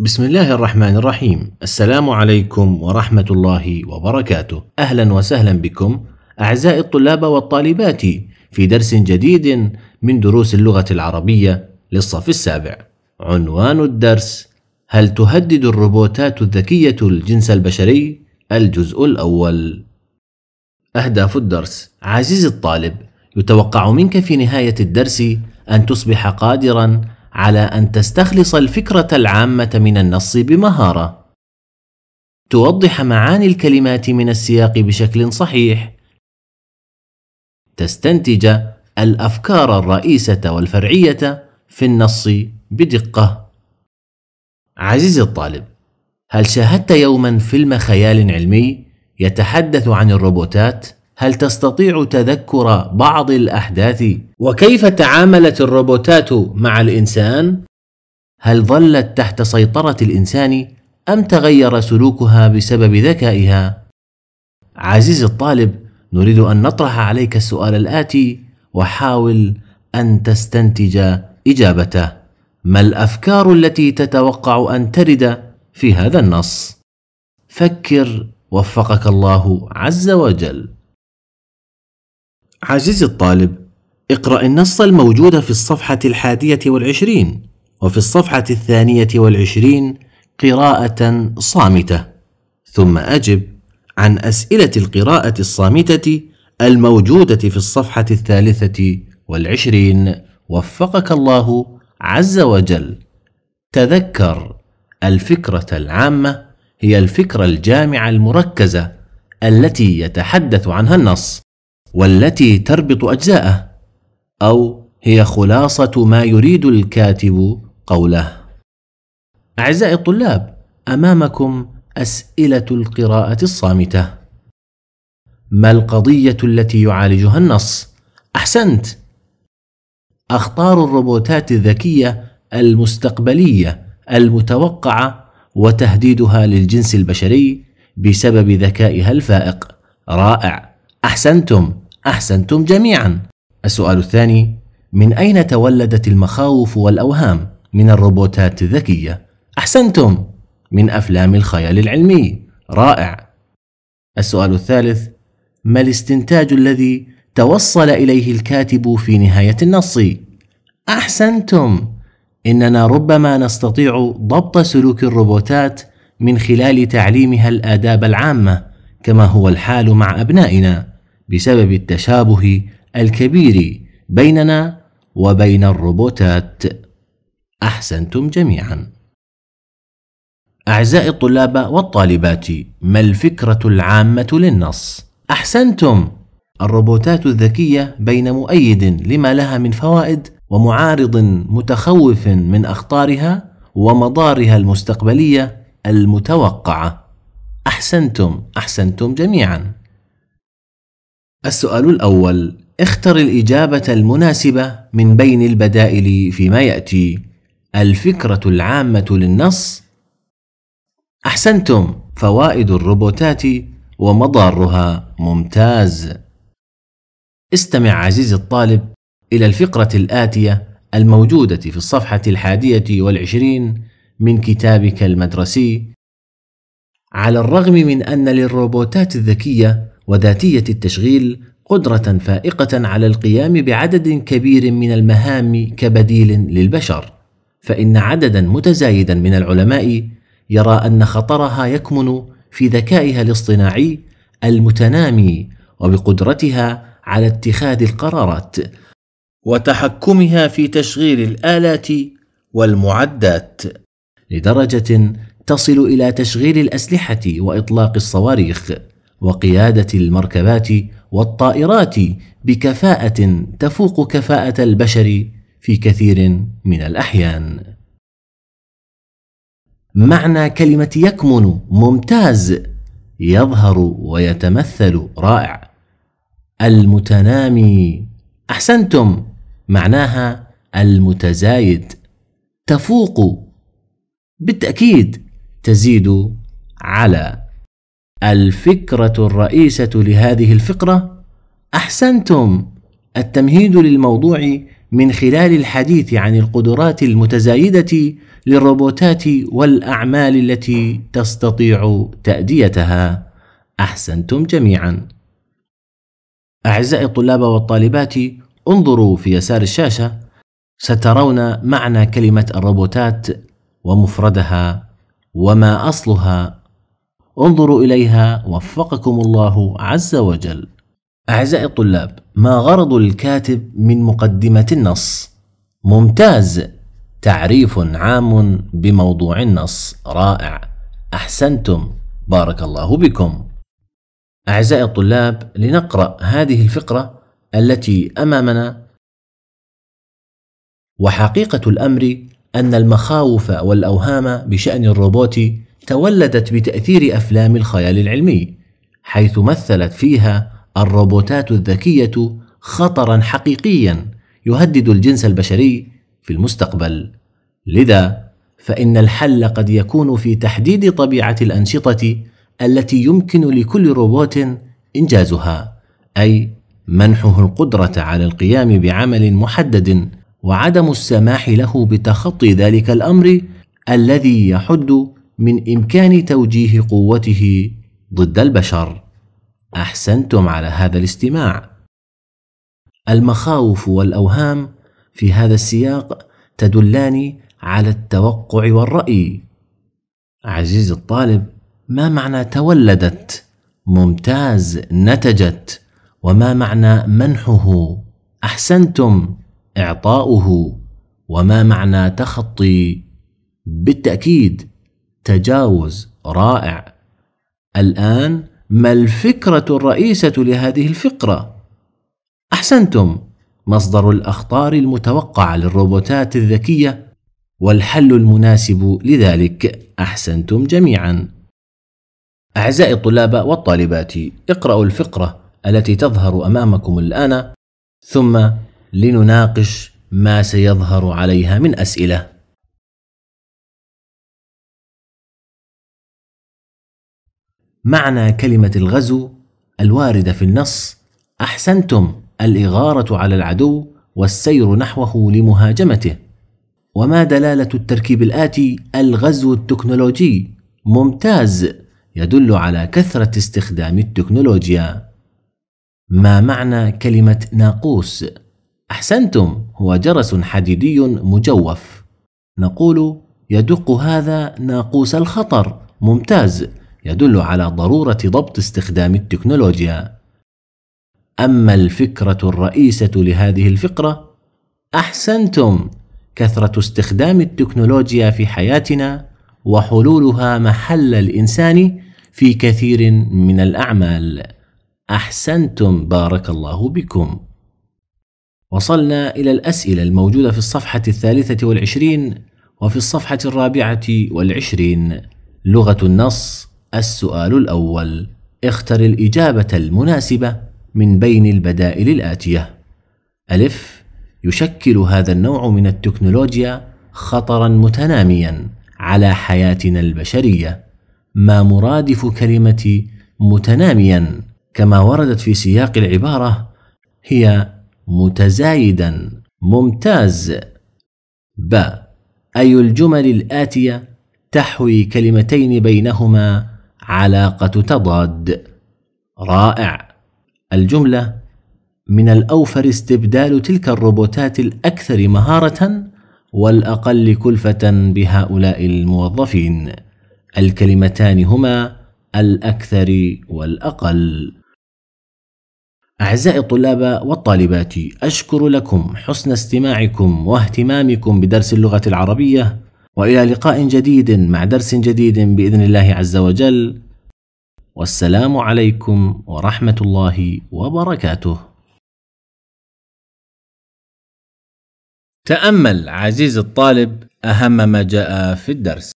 بسم الله الرحمن الرحيم السلام عليكم ورحمة الله وبركاته أهلا وسهلا بكم أعزائي الطلاب والطالبات في درس جديد من دروس اللغة العربية للصف السابع عنوان الدرس هل تهدد الروبوتات الذكية الجنس البشري؟ الجزء الأول أهداف الدرس عزيزي الطالب يتوقع منك في نهاية الدرس أن تصبح قادرا على أن تستخلص الفكرة العامة من النص بمهارة. توضح معاني الكلمات من السياق بشكل صحيح. تستنتج الأفكار الرئيسة والفرعية في النص بدقة. عزيزي الطالب، هل شاهدت يوما فيلم خيال علمي يتحدث عن الروبوتات؟ هل تستطيع تذكر بعض الأحداث؟ وكيف تعاملت الروبوتات مع الإنسان؟ هل ظلت تحت سيطرة الإنسان أم تغير سلوكها بسبب ذكائها؟ عزيزي الطالب، نريد أن نطرح عليك السؤال الآتي وحاول أن تستنتج إجابته. ما الأفكار التي تتوقع أن ترد في هذا النص؟ فكر وفقك الله عز وجل. عزيزي الطالب اقرأ النص الموجود في الصفحة الحادية والعشرين وفي الصفحة الثانية والعشرين قراءة صامتة ثم أجب عن أسئلة القراءة الصامتة الموجودة في الصفحة الثالثة والعشرين وفقك الله عز وجل تذكر الفكرة العامة هي الفكرة الجامعة المركزة التي يتحدث عنها النص والتي تربط اجزاءه او هي خلاصه ما يريد الكاتب قوله اعزائي الطلاب امامكم اسئله القراءه الصامته ما القضيه التي يعالجها النص احسنت اخطار الروبوتات الذكيه المستقبليه المتوقعه وتهديدها للجنس البشري بسبب ذكائها الفائق رائع أحسنتم أحسنتم جميعا السؤال الثاني من أين تولدت المخاوف والأوهام من الروبوتات الذكية؟ أحسنتم من أفلام الخيال العلمي رائع السؤال الثالث ما الاستنتاج الذي توصل إليه الكاتب في نهاية النص؟ أحسنتم إننا ربما نستطيع ضبط سلوك الروبوتات من خلال تعليمها الآداب العامة كما هو الحال مع أبنائنا بسبب التشابه الكبير بيننا وبين الروبوتات أحسنتم جميعا أعزائي الطلاب والطالبات ما الفكرة العامة للنص؟ أحسنتم الروبوتات الذكية بين مؤيد لما لها من فوائد ومعارض متخوف من أخطارها ومضارها المستقبلية المتوقعة أحسنتم أحسنتم جميعا السؤال الأول اختر الإجابة المناسبة من بين البدائل فيما يأتي الفكرة العامة للنص أحسنتم فوائد الروبوتات ومضارها ممتاز استمع عزيزي الطالب إلى الفقرة الآتية الموجودة في الصفحة الحادية والعشرين من كتابك المدرسي على الرغم من أن للروبوتات الذكية وذاتية التشغيل قدرة فائقة على القيام بعدد كبير من المهام كبديل للبشر، فإن عددا متزايدا من العلماء يرى أن خطرها يكمن في ذكائها الاصطناعي المتنامي وبقدرتها على اتخاذ القرارات وتحكمها في تشغيل الآلات والمعدات لدرجة تصل الى تشغيل الاسلحه واطلاق الصواريخ وقياده المركبات والطائرات بكفاءه تفوق كفاءه البشر في كثير من الاحيان معنى كلمه يكمن ممتاز يظهر ويتمثل رائع المتنامي احسنتم معناها المتزايد تفوق بالتاكيد تزيد على الفكرة الرئيسة لهذه الفقرة أحسنتم التمهيد للموضوع من خلال الحديث عن القدرات المتزايدة للروبوتات والأعمال التي تستطيع تأديتها أحسنتم جميعا أعزائي الطلاب والطالبات انظروا في يسار الشاشة سترون معنى كلمة الروبوتات ومفردها وما اصلها انظروا اليها وفقكم الله عز وجل اعزائي الطلاب ما غرض الكاتب من مقدمه النص ممتاز تعريف عام بموضوع النص رائع احسنتم بارك الله بكم اعزائي الطلاب لنقرا هذه الفقره التي امامنا وحقيقه الامر أن المخاوف والأوهام بشأن الروبوت تولدت بتأثير أفلام الخيال العلمي، حيث مثلت فيها الروبوتات الذكية خطرا حقيقيا يهدد الجنس البشري في المستقبل. لذا فإن الحل قد يكون في تحديد طبيعة الأنشطة التي يمكن لكل روبوت إنجازها، أي منحه القدرة على القيام بعمل محدد وعدم السماح له بتخطي ذلك الامر الذي يحد من امكان توجيه قوته ضد البشر احسنتم على هذا الاستماع المخاوف والاوهام في هذا السياق تدلان على التوقع والراي عزيزي الطالب ما معنى تولدت ممتاز نتجت وما معنى منحه احسنتم إعطاؤه وما معنى تخطي بالتأكيد تجاوز رائع الآن ما الفكرة الرئيسة لهذه الفقرة؟ أحسنتم مصدر الأخطار المتوقعة للروبوتات الذكية والحل المناسب لذلك أحسنتم جميعا أعزائي الطلاب والطالبات اقرأوا الفقرة التي تظهر أمامكم الآن ثم لنناقش ما سيظهر عليها من اسئله معنى كلمه الغزو الوارده في النص احسنتم الاغاره على العدو والسير نحوه لمهاجمته وما دلاله التركيب الاتي الغزو التكنولوجي ممتاز يدل على كثره استخدام التكنولوجيا ما معنى كلمه ناقوس أحسنتم هو جرس حديدي مجوف نقول يدق هذا ناقوس الخطر ممتاز يدل على ضرورة ضبط استخدام التكنولوجيا أما الفكرة الرئيسة لهذه الفقرة أحسنتم كثرة استخدام التكنولوجيا في حياتنا وحلولها محل الإنسان في كثير من الأعمال أحسنتم بارك الله بكم وصلنا إلى الأسئلة الموجودة في الصفحة الثالثة والعشرين وفي الصفحة الرابعة والعشرين لغة النص السؤال الأول اختر الإجابة المناسبة من بين البدائل الآتية ألف يشكل هذا النوع من التكنولوجيا خطرا متناميا على حياتنا البشرية ما مرادف كلمة متناميا كما وردت في سياق العبارة هي متزايدا ممتاز ب أي الجمل الآتية تحوي كلمتين بينهما علاقة تضاد رائع الجملة من الأوفر استبدال تلك الروبوتات الأكثر مهارة والأقل كلفة بهؤلاء الموظفين الكلمتان هما الأكثر والأقل أعزائي الطلاب والطالبات أشكر لكم حسن استماعكم واهتمامكم بدرس اللغة العربية وإلى لقاء جديد مع درس جديد بإذن الله عز وجل والسلام عليكم ورحمة الله وبركاته تأمل عزيزي الطالب أهم ما جاء في الدرس